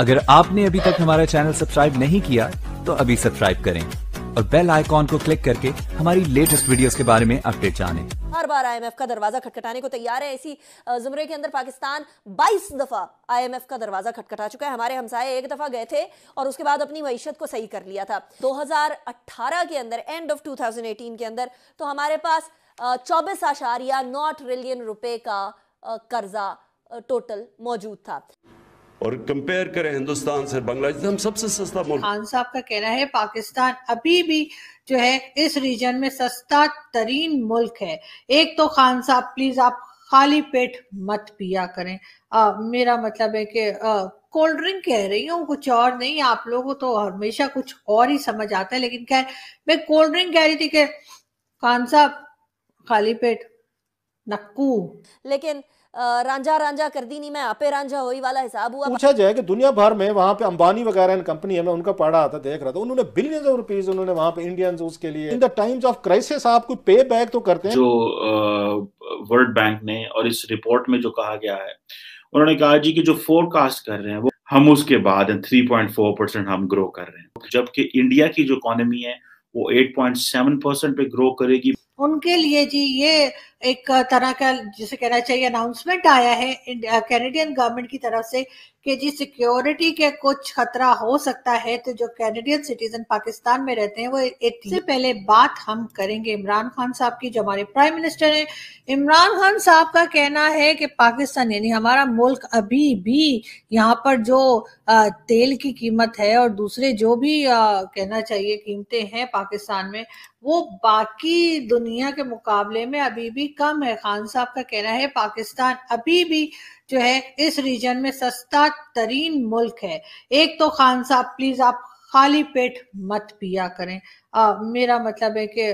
अगर आपने अभी तक हमारा चैनल सब्सक्राइब नहीं किया तो अभी सब्सक्राइब करें और बेल आइकॉन को क्लिक करके हमारी लेटेस्ट वीडियोस के बारे में अपडेट जानें। हर बार आईएमएफ का दरवाजा खटखटाने को तैयार है इसी जुमरे के अंदर पाकिस्तान 22 दफा आईएमएफ का दरवाजा खटखटा चुका है हमारे हमसाये एक दफा गए थे और उसके बाद अपनी मीशत को सही कर लिया था 2018 के अंदर एंड ऑफ 2018 के अंदर तो हमारे पास चौबीस आशार या नौ ट्रिलियन रुपए का कर्जा टोटल मौजूद था और कंपेयर करें हिंदुस्तान से बांग्लादेश हम सबसे सस्ता मुल्क खान साहब का कहना है पाकिस्तान अभी भी जो है इस रीजन में सस्ता तरीन मुल्क है एक तो खान साहब प्लीज आप खाली पेट मत पिया करें आ, मेरा मतलब है कि कोल्ड ड्रिंक कह रही हूँ कुछ और नहीं आप लोगों तो हमेशा कुछ और ही समझ आता है लेकिन खैर मैं कोल्ड ड्रिंक कह रही थी कि खान साहब खाली पेट नक्कू लेकिन रांझा रांझा कर दी नहीं मैं आपे रांझा होई वाला हिसाब हुआ पूछा जाए कि दुनिया भर में वहाँ पे अंबानी वगैरह इन कंपनी है मैं उनका पढ़ रहा था देख रहा था उन्होंने बिलियन ऑफ रुपीज उन्होंने वहाँ पे इंडियन इंडियंस उसके लिए in the times of crisis आप कोई पे बैक तो करते हैं जो वर्ल्ड बैंक ने और इस रिपोर्ट में जो कहा गया है उन्होंने कहा जी की जो फोरकास्ट कर रहे हैं वो हम उसके बाद थ्री परसेंट हम ग्रो कर रहे हैं जबकि इंडिया की जो इकोनॉमी है वो एट परसेंट पे ग्रो करेगी उनके लिए जी ये एक तरह का जिसे कहना चाहिए अनाउंसमेंट आया है कैनेडियन गवर्नमेंट की तरफ से कि जी सिक्योरिटी के कुछ खतरा हो सकता है तो जो कैनेडियन सिटीजन पाकिस्तान में रहते हैं वो इससे पहले बात हम करेंगे इमरान खान साहब की जो हमारे प्राइम मिनिस्टर हैं इमरान खान साहब का कहना है कि पाकिस्तान यानी हमारा मुल्क अभी भी यहाँ पर जो तेल की कीमत है और दूसरे जो भी कहना चाहिए कीमतें हैं पाकिस्तान में वो बाकी दुनिया के मुकाबले में अभी भी कम है खान साहब का कहना है पाकिस्तान अभी भी जो है इस रीजन में सस्ता तरीन मुल्क है एक तो खान साहब प्लीज आप खाली पेट मत पिया करें आ, मेरा मतलब है कि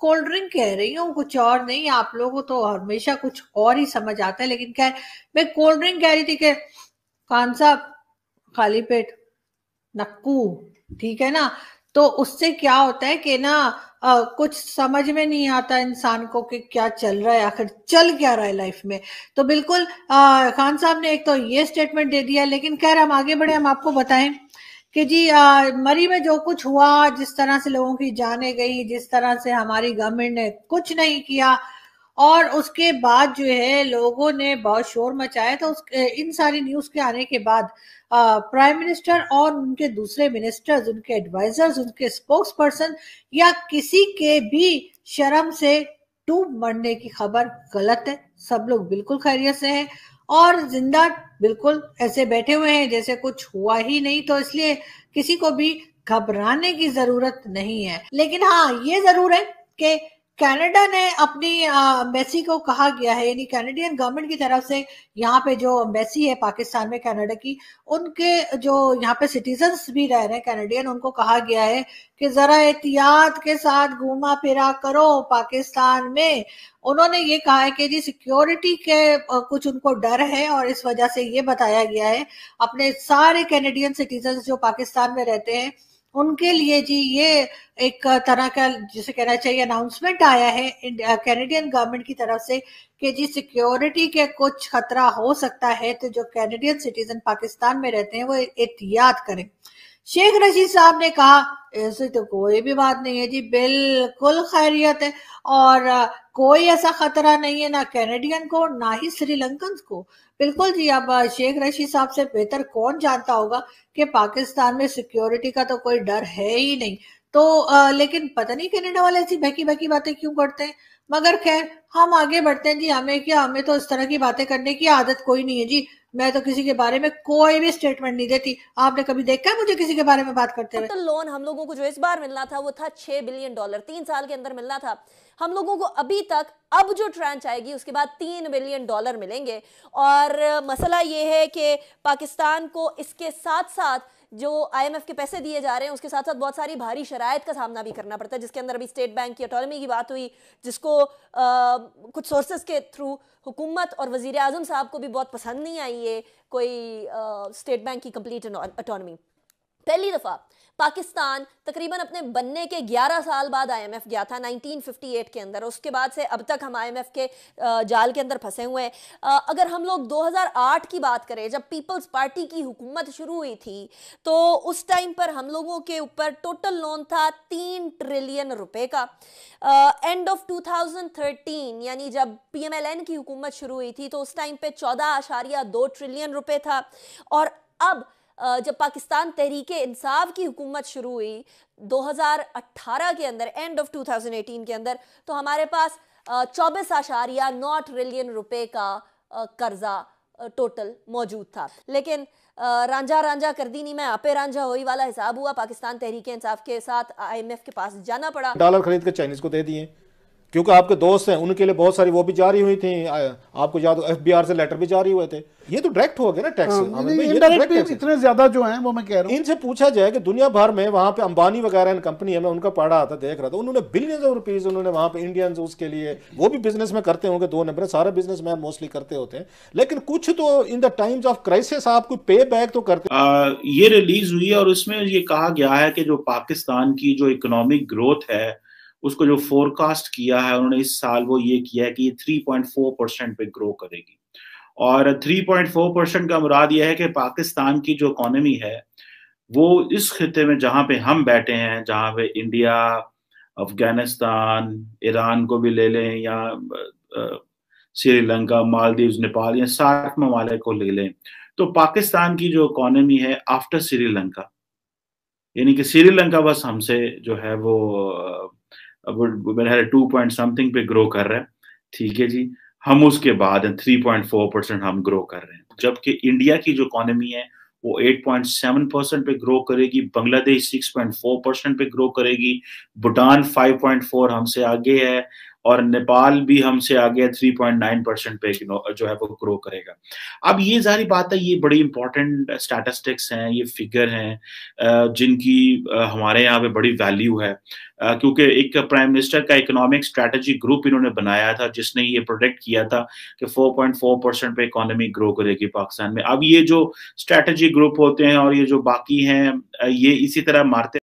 कोल्ड ड्रिंक कह रही हूँ कुछ और नहीं आप लोगों को तो हमेशा कुछ और ही समझ आता है लेकिन खैर मैं कोल्ड ड्रिंक कह रही थी कि खान साहब खाली पेट नक्कू ठीक है ना तो उससे क्या होता है कि ना आ, कुछ समझ में नहीं आता इंसान को कि क्या चल रहा है आखिर चल क्या रहा है लाइफ में तो बिल्कुल आ, खान साहब ने एक तो ये स्टेटमेंट दे दिया लेकिन खैर हम आगे बढ़े हम आपको बताएं कि जी आ, मरी में जो कुछ हुआ जिस तरह से लोगों की जाने गई जिस तरह से हमारी गवर्नमेंट ने कुछ नहीं किया और उसके बाद जो है लोगों ने बहुत शोर मचाया था उस इन सारी न्यूज़ के आने के बाद प्राइम मिनिस्टर और उनके दूसरे मिनिस्टर्स उनके एडवाइजर्स उनके स्पोक्स पर्सन या किसी के भी शर्म से डूब मरने की खबर गलत है सब लोग बिल्कुल खैरियत से हैं और जिंदा बिल्कुल ऐसे बैठे हुए हैं जैसे कुछ हुआ ही नहीं तो इसलिए किसी को भी घबराने की जरूरत नहीं है लेकिन हाँ ये जरूर है कि कनाडा ने अपनी अम्बेसी को कहा गया है यानी कैनेडियन गवर्नमेंट की तरफ से यहाँ पे जो अम्बेसी है पाकिस्तान में कनाडा की उनके जो यहाँ पे सिटीजन्स भी रह रहे हैं कैनेडियन उनको कहा गया है कि ज़रा एहतियात के साथ घूमा फिरा करो पाकिस्तान में उन्होंने ये कहा है कि जी सिक्योरिटी के कुछ उनको डर है और इस वजह से ये बताया गया है अपने सारे कैनेडियन सिटीजन्स जो पाकिस्तान में रहते हैं उनके लिए जी ये एक तरह का जिसे कहना चाहिए अनाउंसमेंट आया है कैनेडियन गवर्नमेंट की तरफ से कि जी सिक्योरिटी के कुछ खतरा हो सकता है तो जो कैनेडियन सिटीजन पाकिस्तान में रहते हैं वो एहतियात करें शेख रशीद साहब ने कहा ऐसी तो कोई भी बात नहीं है जी बिल्कुल खैरियत है और कोई ऐसा खतरा नहीं है ना कैनेडियन को ना ही श्रीलंकन को बिल्कुल जी अब शेख रशीद साहब से बेहतर कौन जानता होगा कि पाकिस्तान में सिक्योरिटी का तो कोई डर है ही नहीं तो आ, लेकिन पता नहीं कनाडा वाले ऐसी बहकी बहकी बातें क्यों करते हैं मगर खैर हम आगे बढ़ते हैं जी हमें क्या हमें तो इस तरह की बातें करने की आदत कोई नहीं है जी मैं तो किसी के बारे में कोई भी स्टेटमेंट नहीं देती आपने कभी देखा है मुझे किसी के बारे में बात करते हुए तो लोन हम लोगों को जो इस बार मिलना था वो था छह बिलियन डॉलर तीन साल के अंदर मिलना था हम लोगों को अभी तक अब जो ट्रांच आएगी उसके बाद तीन बिलियन डॉलर मिलेंगे और मसला ये है कि पाकिस्तान को इसके साथ साथ जो आईएमएफ के पैसे दिए जा रहे हैं उसके साथ साथ बहुत सारी भारी शराय का सामना भी करना पड़ता है जिसके अंदर अभी स्टेट बैंक की अटोनमी की बात हुई जिसको आ, कुछ सोर्सेज के थ्रू हुकूमत और वजीर अजम साहब को भी बहुत पसंद नहीं आई है कोई आ, स्टेट बैंक की कंप्लीट अटोनमी पहली दफ़ा पाकिस्तान तकरीबन अपने बनने के 11 साल बाद आईएमएफ गया था 1958 के अंदर उसके बाद से अब तक हम आईएमएफ के जाल के अंदर फंसे हुए हैं अगर हम लोग 2008 की बात करें जब पीपल्स पार्टी की हुकूमत शुरू हुई थी तो उस टाइम पर हम लोगों के ऊपर टोटल लोन था तीन ट्रिलियन रुपए का एंड ऑफ 2013 यानी जब पी की हुकूमत शुरू हुई थी तो उस टाइम पर चौदह आशारिया दो ट्रिलियन रुपये था और अब जब पाकिस्तान तहरीक इंसाफ की हुकूमत शुरू हुई 2018 के अंदर एंड ऑफ 2018 के अंदर तो हमारे पास चौबीस आशारिया नौ ट्रिलियन रुपए का कर्जा टोटल मौजूद था लेकिन रांझा रांझा कर दी नहीं मैं आपे रांझा हुई वाला हिसाब हुआ पाकिस्तान तहरीक इंसाफ के साथ आई के पास जाना पड़ा डॉलर खरीद कर चाइनीज को दे दिए क्योंकि आपके दोस्त हैं उनके लिए बहुत सारी वो भी जारी हुई थी आपको याद एफ से लेटर भी जारी हुए थे ये तो डायरेक्ट हो गया ना टैक्स हाँ, इतने ज्यादा जो हैं वो मैं कह रहा हूँ इनसे पूछा जाए कि दुनिया भर में वहाँ पे अंबानी वगैरह इन कंपनी है मैं उनका पढ़ रहा था देख रहा था उन्होंने बिलियन ऑफ रुपीज उन्होंने वहाँ पे इंडियन उसके लिए वो भी बिजनेस में करते होंगे दो नंबर सारे बिजनेस मैन मोस्टली करते होते हैं लेकिन कुछ तो in the times of crisis आप कोई पे बैक तो करते ये रिलीज हुई है और उसमें ये कहा गया है कि जो पाकिस्तान की जो इकोनॉमिक ग्रोथ है उसको जो फोरकास्ट किया है उन्होंने इस साल वो ये किया है कि थ्री पॉइंट फोर परसेंट पे ग्रो करेगी और थ्री पॉइंट फोर परसेंट का मुराद यह है कि पाकिस्तान की जो इकोनॉमी है वो इस खत्े में जहाँ पे हम बैठे हैं जहाँ पे इंडिया अफगानिस्तान ईरान को भी ले लें या श्रीलंका मालदीव नेपाल या सात ममालिक को ले लें तो पाकिस्तान की जो इकोनॉमी है आफ्टर श्रीलंका यानी कि श्रीलंका बस हमसे जो है वो अब मेरा टू पॉइंट समथिंग पे ग्रो कर रहा है ठीक है जी हम उसके बाद थ्री पॉइंट फोर परसेंट हम ग्रो कर रहे हैं जबकि इंडिया की जो इकोनॉमी है वो 8.7 परसेंट पे ग्रो करेगी बांग्लादेश 6.4 परसेंट पे ग्रो करेगी भूटान 5.4 हमसे आगे है और नेपाल भी हमसे आगे थ्री पॉइंट नाइन परसेंट पे जो है वो ग्रो करेगा अब ये सारी बात है ये बड़ी इंपॉर्टेंट स्टैटिस्टिक्स हैं ये फिगर हैं जिनकी हमारे यहाँ पे बड़ी वैल्यू है क्योंकि एक प्राइम मिनिस्टर का इकोनॉमिक स्ट्रेटजी ग्रुप इन्होंने बनाया था जिसने ये प्रोडक्ट किया था कि 4.4 परसेंट पे इकोनॉमी ग्रो करेगी पाकिस्तान में अब ये जो स्ट्रेटजी ग्रुप होते हैं और ये जो बाकी हैं ये इसी तरह मारते